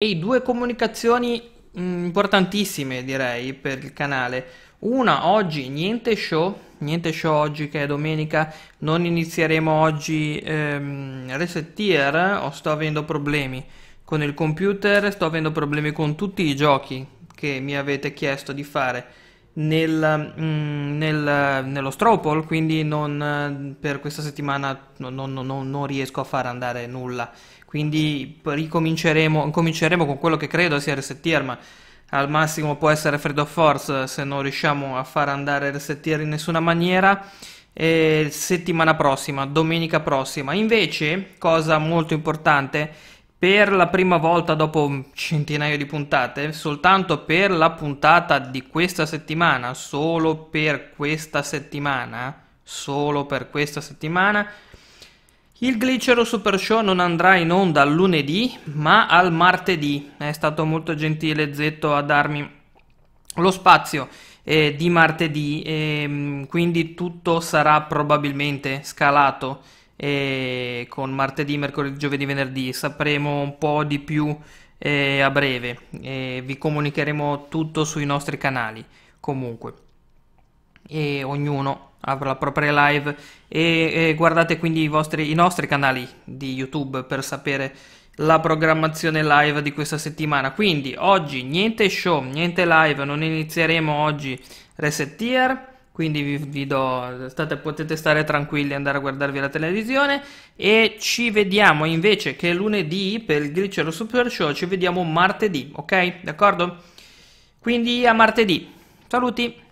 Ehi, due comunicazioni mm, importantissime direi per il canale. Una oggi, niente show, niente show oggi che è domenica, non inizieremo oggi ehm, Reset Tier o sto avendo problemi con il computer, sto avendo problemi con tutti i giochi che mi avete chiesto di fare nel, mm, nel, nello Stropol, quindi non, per questa settimana non, non, non, riesco a far andare nulla. Quindi ricominceremo con quello che credo sia Resettier, ma al massimo può essere Fred of Force se non riusciamo a far andare Resettier in nessuna maniera. E settimana prossima, domenica prossima. Invece, cosa molto importante, per la prima volta dopo centinaio di puntate, soltanto per la puntata di questa settimana, solo per questa settimana, solo per questa settimana, il Glicero Super Show non andrà in onda lunedì, ma al martedì. È stato molto gentile Zetto a darmi lo spazio eh, di martedì, e, ehm, quindi tutto sarà probabilmente scalato eh, con martedì, mercoledì, giovedì, venerdì. Sapremo un po' di più eh, a breve. Eh, vi comunicheremo tutto sui nostri canali comunque. E ognuno avrà la propria live e, e guardate quindi i, vostri, i nostri canali di YouTube per sapere la programmazione live di questa settimana. Quindi oggi niente show, niente live, non inizieremo oggi reset Resettier quindi vi, vi do, state, potete stare tranquilli e andare a guardarvi la televisione e ci vediamo invece che lunedì per il Glicero Super Show ci vediamo martedì, ok? D'accordo? Quindi a martedì. Saluti!